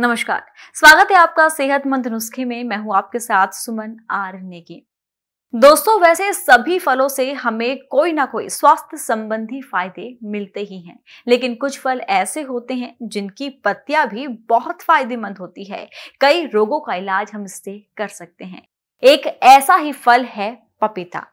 नमस्कार स्वागत है आपका सेहतमंद नुस्खे में मैं हूं आपके साथ सुमन आर नेगी दोस्तों वैसे सभी फलों से हमें कोई ना कोई स्वास्थ्य संबंधी फायदे मिलते ही हैं लेकिन कुछ फल ऐसे होते हैं जिनकी पत्तियां भी बहुत फायदेमंद होती है कई रोगों का इलाज हम इससे कर सकते हैं एक ऐसा ही फल है पपीता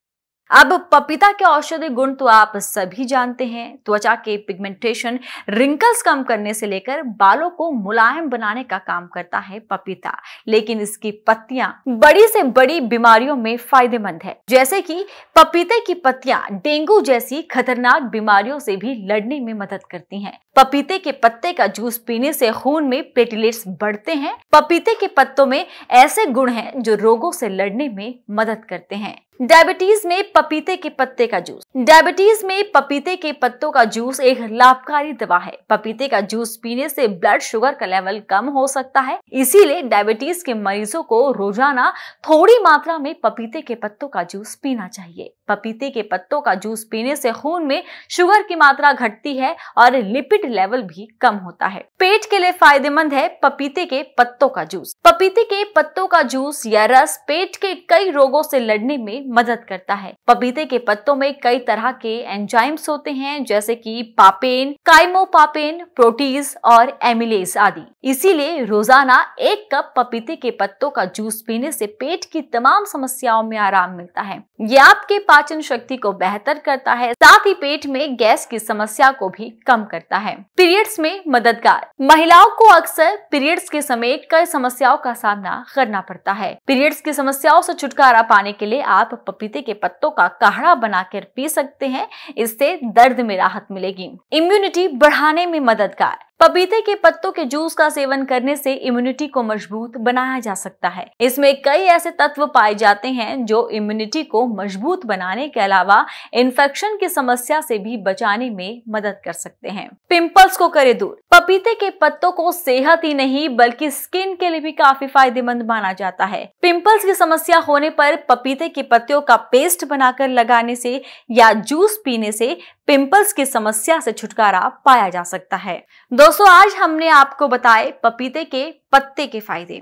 अब पपीता के औषधि गुण तो आप सभी जानते हैं त्वचा के पिगमेंटेशन रिंकल्स कम करने से लेकर बालों को मुलायम बनाने का काम करता है पपीता लेकिन इसकी पत्तियां बड़ी से बड़ी बीमारियों में फायदेमंद है जैसे कि पपीते की पत्तियां डेंगू जैसी खतरनाक बीमारियों से भी लड़ने में मदद करती हैं पपीते के पत्ते का जूस पीने से खून में प्लेटलेट्स बढ़ते हैं पपीते के पत्तों में ऐसे गुण हैं जो रोगों से लड़ने में मदद करते हैं डायबिटीज में पपीते के पत्ते का जूस डायबिटीज में पपीते के पत्तों का जूस एक लाभकारी दवा है पपीते का जूस पीने से ब्लड शुगर का लेवल कम हो सकता है इसीलिए डायबिटीज के मरीजों को रोजाना थोड़ी मात्रा में पपीते के पत्तों का जूस पीना चाहिए पपीते के पत्तों का जूस पीने से खून में शुगर की मात्रा घटती है और लिपिड लेवल भी कम होता है पेट के लिए फायदेमंद है पपीते के पत्तों का जूस पपीते के पत्तों का जूस या रस पेट के कई रोगों से लड़ने में मदद करता है पपीते के पत्तों में कई तरह के एंजाइम्स होते हैं जैसे कि पापेन काइमोपापेन प्रोटीज और एमिलेज आदि इसीलिए रोजाना एक कप पपीते के पत्तों का जूस पीने से पेट की तमाम समस्याओं में आराम मिलता है यह आपके पाचन शक्ति को बेहतर करता है साथ ही पेट में गैस की समस्या को भी कम करता है पीरियड्स में मददगार महिलाओं को अक्सर पीरियड्स के समय कई समस्याओं का सामना करना पड़ता है पीरियड्स की समस्याओं से छुटकारा पाने के लिए आप पपीते के पत्तों का काढ़ा बनाकर पी सकते हैं इससे दर्द में राहत मिलेगी इम्यूनिटी बढ़ाने में मददगार पपीते के पत्तों के जूस का सेवन करने से इम्यूनिटी को मजबूत बनाया जा सकता है इसमें कई ऐसे तत्व पाए जाते हैं जो इम्यूनिटी को मजबूत बनाने के अलावा इन्फेक्शन की समस्या से भी बचाने में मदद कर सकते हैं पिंपल्स को करे दूर पपीते के पत्तों को सेहत ही नहीं बल्कि स्किन के लिए भी काफी फायदेमंद माना जाता है पिंपल्स की समस्या होने पर पपीते के पत्तियों का पेस्ट बनाकर लगाने से या जूस पीने से पिंपल्स की समस्या से छुटकारा पाया जा सकता है दोस्तों आज हमने आपको बताए पपीते के पत्ते के फायदे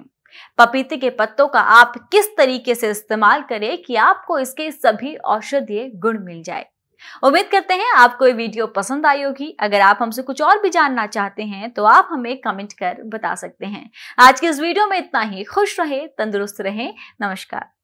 पपीते के पत्तों का आप किस तरीके से इस्तेमाल करें कि आपको इसके सभी औषधीय गुण मिल जाए उम्मीद करते हैं आपको ये वीडियो पसंद आई होगी अगर आप हमसे कुछ और भी जानना चाहते हैं तो आप हमें कमेंट कर बता सकते हैं आज के इस वीडियो में इतना ही खुश रहे तंदुरुस्त रहे नमस्कार